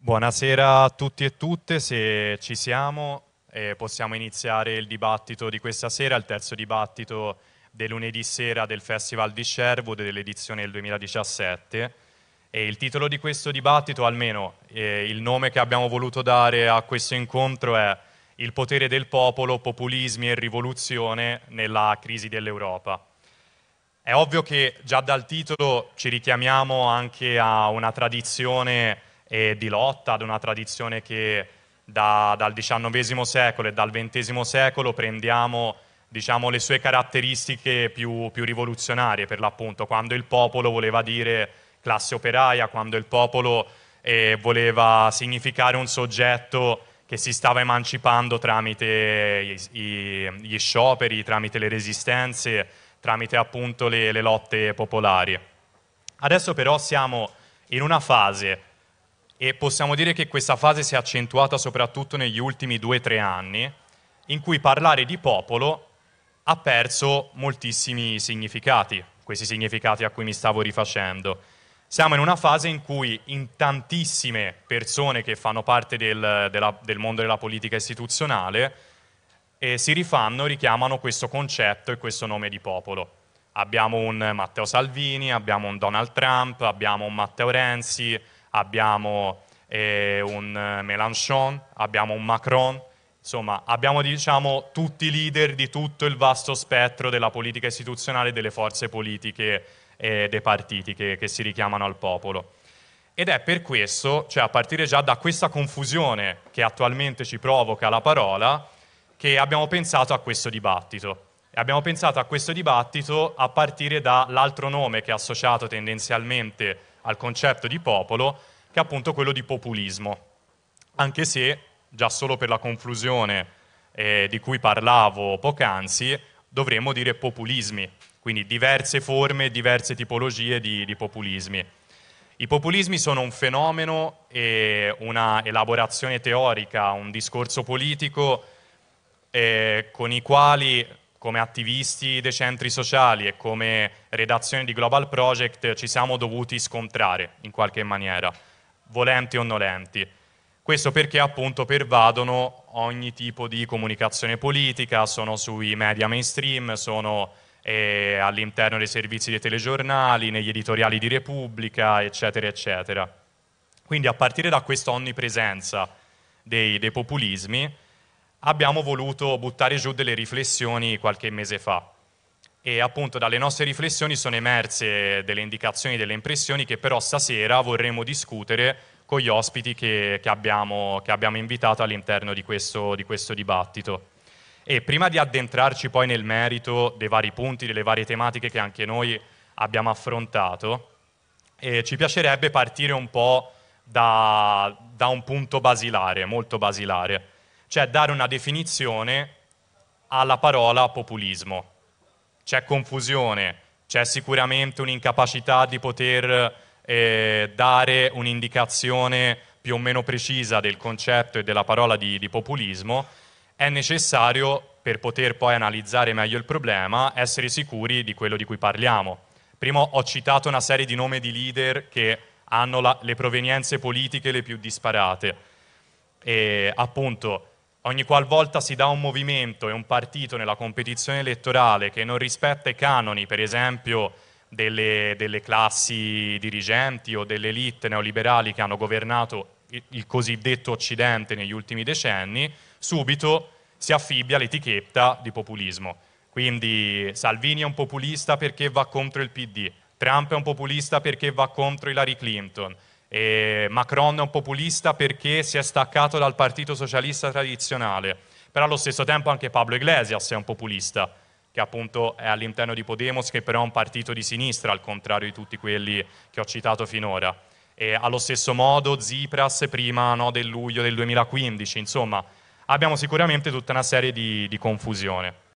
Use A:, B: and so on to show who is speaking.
A: Buonasera a tutti e tutte, se ci siamo eh, possiamo iniziare il dibattito di questa sera, il terzo dibattito del lunedì sera del Festival di Sherwood dell'edizione del 2017. E il titolo di questo dibattito, almeno eh, il nome che abbiamo voluto dare a questo incontro è Il potere del popolo, populismi e rivoluzione nella crisi dell'Europa. È ovvio che già dal titolo ci richiamiamo anche a una tradizione e di lotta ad una tradizione che da, dal XIX secolo e dal XX secolo prendiamo diciamo, le sue caratteristiche più, più rivoluzionarie, per l'appunto, quando il popolo voleva dire classe operaia, quando il popolo eh, voleva significare un soggetto che si stava emancipando tramite i, i, gli scioperi, tramite le resistenze, tramite appunto le, le lotte popolari. Adesso però siamo in una fase e possiamo dire che questa fase si è accentuata soprattutto negli ultimi due o tre anni, in cui parlare di popolo ha perso moltissimi significati, questi significati a cui mi stavo rifacendo. Siamo in una fase in cui in tantissime persone che fanno parte del, della, del mondo della politica istituzionale eh, si rifanno, richiamano questo concetto e questo nome di popolo. Abbiamo un Matteo Salvini, abbiamo un Donald Trump, abbiamo un Matteo Renzi, abbiamo eh, un Mélenchon, abbiamo un Macron, insomma abbiamo diciamo, tutti i leader di tutto il vasto spettro della politica istituzionale delle forze politiche eh, dei partiti che, che si richiamano al popolo. Ed è per questo, cioè a partire già da questa confusione che attualmente ci provoca la parola, che abbiamo pensato a questo dibattito. E abbiamo pensato a questo dibattito a partire dall'altro nome che è associato tendenzialmente al concetto di popolo, che è appunto quello di populismo. Anche se, già solo per la confusione eh, di cui parlavo poc'anzi, dovremmo dire populismi, quindi diverse forme, diverse tipologie di, di populismi. I populismi sono un fenomeno e una elaborazione teorica, un discorso politico eh, con i quali come attivisti dei centri sociali e come redazione di Global Project ci siamo dovuti scontrare in qualche maniera, volenti o nolenti. Questo perché appunto pervadono ogni tipo di comunicazione politica, sono sui media mainstream, sono eh, all'interno dei servizi dei telegiornali, negli editoriali di Repubblica, eccetera, eccetera. Quindi a partire da questa onnipresenza dei, dei populismi, abbiamo voluto buttare giù delle riflessioni qualche mese fa. E appunto dalle nostre riflessioni sono emerse delle indicazioni, delle impressioni che però stasera vorremmo discutere con gli ospiti che, che, abbiamo, che abbiamo, invitato all'interno di questo, di questo dibattito. E prima di addentrarci poi nel merito dei vari punti, delle varie tematiche che anche noi abbiamo affrontato, eh, ci piacerebbe partire un po' da, da un punto basilare, molto basilare cioè dare una definizione alla parola populismo. C'è confusione, c'è sicuramente un'incapacità di poter eh, dare un'indicazione più o meno precisa del concetto e della parola di, di populismo, è necessario per poter poi analizzare meglio il problema essere sicuri di quello di cui parliamo. Prima ho citato una serie di nomi di leader che hanno la, le provenienze politiche le più disparate. E appunto ogni qualvolta si dà un movimento e un partito nella competizione elettorale che non rispetta i canoni, per esempio, delle, delle classi dirigenti o delle elite neoliberali che hanno governato il, il cosiddetto Occidente negli ultimi decenni, subito si affibbia l'etichetta di populismo. Quindi Salvini è un populista perché va contro il PD, Trump è un populista perché va contro Hillary Clinton, e Macron è un populista perché si è staccato dal partito socialista tradizionale, però allo stesso tempo anche Pablo Iglesias è un populista, che appunto è all'interno di Podemos, che però è un partito di sinistra, al contrario di tutti quelli che ho citato finora. E allo stesso modo Tsipras prima no, del luglio del 2015, insomma abbiamo sicuramente tutta una serie di, di confusione.